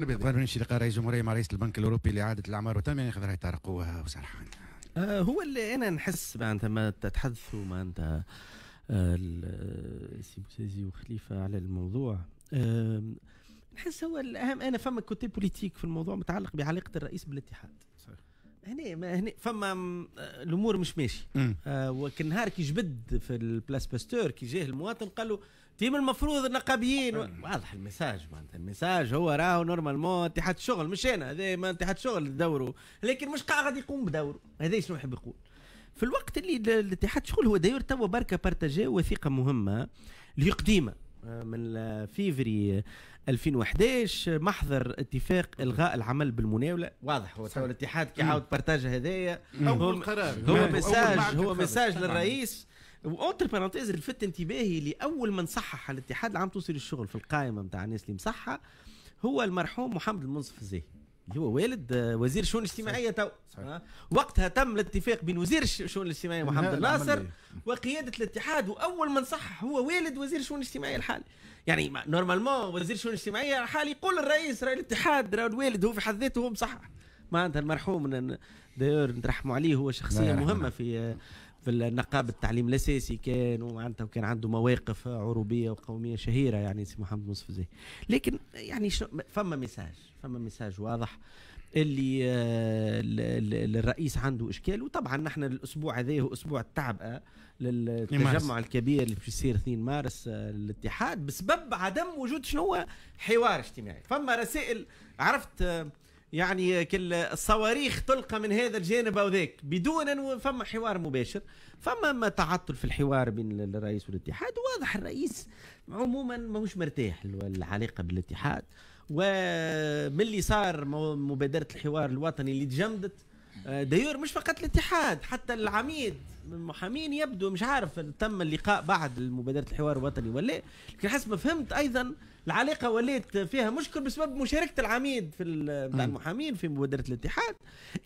البيضاء لقاء رئيس الجمهوريه مع رئيس البنك الاوروبي لاعاده الاعمار والتنميه خذ رأي طارق وسرحان آه هو اللي انا نحس معناتها ما تتحدثوا معناتها آه سي بوسيزي وخليفه على الموضوع نحس هو الاهم انا فما كوتي بوليتيك في الموضوع متعلق بعلاقه الرئيس بالاتحاد صحيح. هنا ما هنا فما الامور مش ماشي آه وكان نهار كي جبد في البلاس باستور كي جاه المواطن قال له تيم المفروض النقابيين واضح المساج معناتها المساج هو راهو نورمالمون اتحاد الشغل مش انا هذا ما اتحاد الشغل دوره لكن مش قاعد يقوم بدوره هذا شنو يحب يقول في الوقت اللي الاتحاد الشغل هو داير توا بركه بارتاجي وثيقه مهمه قديمه من فيفري 2011 محضر اتفاق الغاء العمل بالمناوله واضح هو تو الاتحاد كي عاود بارتاج هذايا هو القرار هو مساج هو مساج للرئيس وانتر بارانتيز لفت انتباهي لاول من صحح الاتحاد العام توصل الشغل في القائمه نتاع الناس اللي مصححه هو المرحوم محمد المنصف الزاهي اللي هو والد وزير الشؤون الاجتماعيه تو وقتها تم الاتفاق بين وزير الشؤون الاجتماعيه محمد الناصر وقياده الاتحاد واول من صح هو والد وزير الشؤون الاجتماعيه الحالي يعني نورمالمون وزير الشؤون الاجتماعيه الحالي يقول الرئيس رئيس الاتحاد راه الوالد هو في حد ذاته هو مصحح معناتها المرحوم دايور نترحموا عليه هو شخصيه نعم، نعم، مهمه نعم. في في النقابه التعليم الاساسي كان ومعناتها وكان عنده مواقف عروبيه وقوميه شهيره يعني سي محمد مصطفى زي لكن يعني فما ميساج فما ميساج واضح اللي آه، الرئيس عنده اشكال وطبعا نحن الاسبوع هذا هو اسبوع التعبئه آه، للتجمع الكبير اللي باش يصير 2 مارس آه، الاتحاد بسبب عدم وجود شنو هو حوار اجتماعي فما رسائل عرفت يعني كل الصواريخ تلقى من هذا الجانب او ذاك بدون ان فما حوار مباشر فما ما تعطل في الحوار بين الرئيس والاتحاد واضح الرئيس عموما ماهوش مرتاح العلاقه بالاتحاد وملي صار مبادره الحوار الوطني اللي تجمدت آه، دايور مش فقط الاتحاد حتى العميد المحامين يبدو مش عارف تم اللقاء بعد مبادره الحوار الوطني ولا لكن حسب ما فهمت ايضا العلاقه وليت فيها مشكل بسبب مشاركه العميد في المحامين في مبادره الاتحاد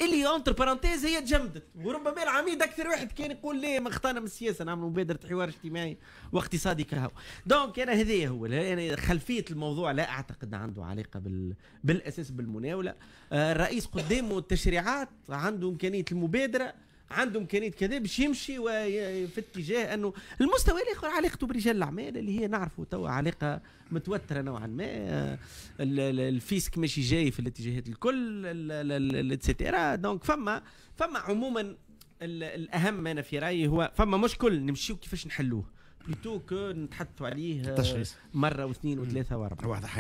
اللي اونتر بارانتيز هي تجمدت وربما العميد اكثر واحد كان يقول ليه ما اختانا من السياسه نعمل مبادره حوار اجتماعي واقتصادي كهو دونك انا هذايا هو يعني خلفيه الموضوع لا اعتقد عنده علاقه بال... بالاساس بالمناوله آه، الرئيس قدامه التشريعات عنده امكانيه المبادره عنده امكانيه كذا باش يمشي في اتجاه انه المستوى الاخر علاقته برجال الاعمال اللي هي نعرفه توا علاقه متوتره نوعا ما الفيسك ماشي جاي في الاتجاهات الكل اتسيتيرا دونك فما فما عموما الاهم انا في رايي هو فما مشكل نمشيو كيفاش نحلوه بلوتو كو نتحدثوا عليه مره واثنين وثلاثه واربعه